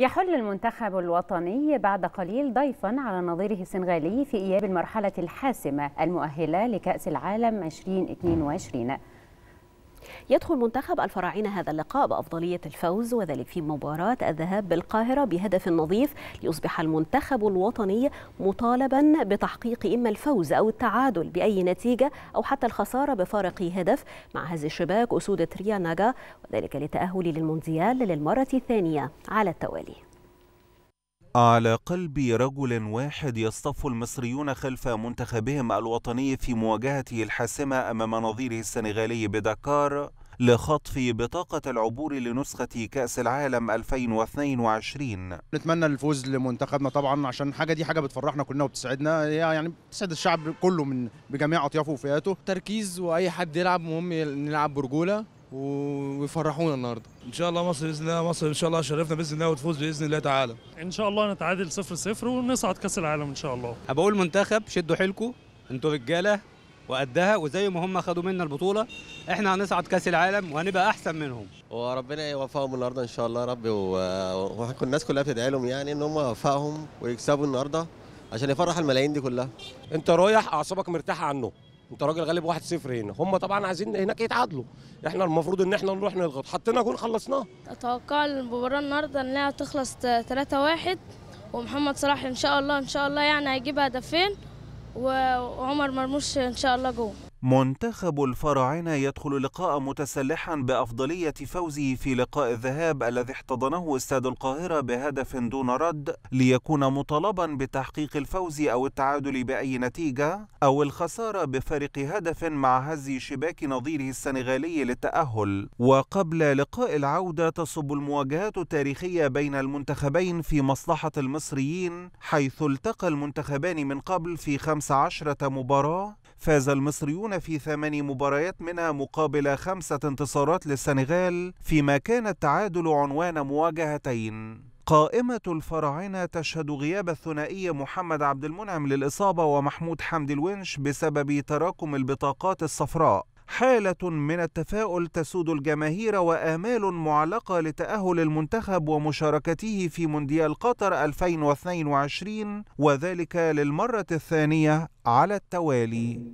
يحل المنتخب الوطني بعد قليل ضيفا على نظيره السنغالي في إياب المرحلة الحاسمة المؤهلة لكأس العالم 2022 يدخل منتخب الفراعنة هذا اللقاء بأفضلية الفوز وذلك في مباراة الذهاب بالقاهرة بهدف نظيف ليصبح المنتخب الوطني مطالبا بتحقيق إما الفوز أو التعادل بأي نتيجة أو حتى الخسارة بفارق هدف مع هذا الشباك أسود ترياناغا وذلك للتأهل للمونديال للمرة الثانية على التوالي على قلب رجل واحد يصطف المصريون خلف منتخبهم الوطني في مواجهته الحاسمة أمام نظيره السنغالي بدكار لخطف بطاقة العبور لنسخة كأس العالم 2022 نتمنى الفوز لمنتخبنا طبعا عشان حاجة دي حاجة بتفرحنا كلنا وبتسعدنا يعني بتسعد الشعب كله من بجميع أطيافه وفئاته تركيز وأي حد يلعب مهم نلعب برجولة ويفرحونا النهارده ان شاء الله مصر باذن الله مصر ان شاء الله شرفنا باذن الله وتفوز باذن الله تعالى ان شاء الله نتعادل 0 0 ونصعد كاس العالم ان شاء الله هبقول منتخب شدوا حيلكم انتوا رجاله وقدها وزي ما هم خدوا منا البطوله احنا هنصعد كاس العالم وهنبقى احسن منهم وربنا يوفقهم النهارده ان شاء الله يا رب والناس كلها بتدعي لهم يعني ان هم يوفقهم ويكسبوا النهارده عشان يفرح الملايين دي كلها انت رايح اعصابك مرتاحه عنه انت راجل غالب 1-0 هنا هم طبعا عايزين هناك يتعادلوا احنا المفروض ان احنا نروح نضغط حطينا جول خلصناه اتوقع المباراه النهارده انها تخلص 3-1 ومحمد صلاح ان شاء الله ان شاء الله يعني هيجيب هدفين وعمر مرموش ان شاء الله جول منتخب الفراعنة يدخل لقاء متسلحا بأفضلية فوزه في لقاء الذهاب الذي احتضنه استاد القاهرة بهدف دون رد ليكون مطالبا بتحقيق الفوز أو التعادل بأي نتيجة أو الخسارة بفارق هدف مع هز شباك نظيره السنغالي للتأهل وقبل لقاء العودة تصب المواجهات التاريخية بين المنتخبين في مصلحة المصريين حيث التقى المنتخبان من قبل في 15 مباراة فاز المصريون يفوزون في ثمان مباريات منها مقابل خمسة انتصارات للسنغال فيما كان التعادل عنوان مواجهتين قائمة الفراعنة تشهد غياب الثنائي محمد عبد المنعم للإصابة ومحمود حمدي الونش بسبب تراكم البطاقات الصفراء حالة من التفاؤل تسود الجماهير وآمال معلقة لتأهل المنتخب ومشاركته في مونديال قطر 2022 وذلك للمرة الثانية على التوالي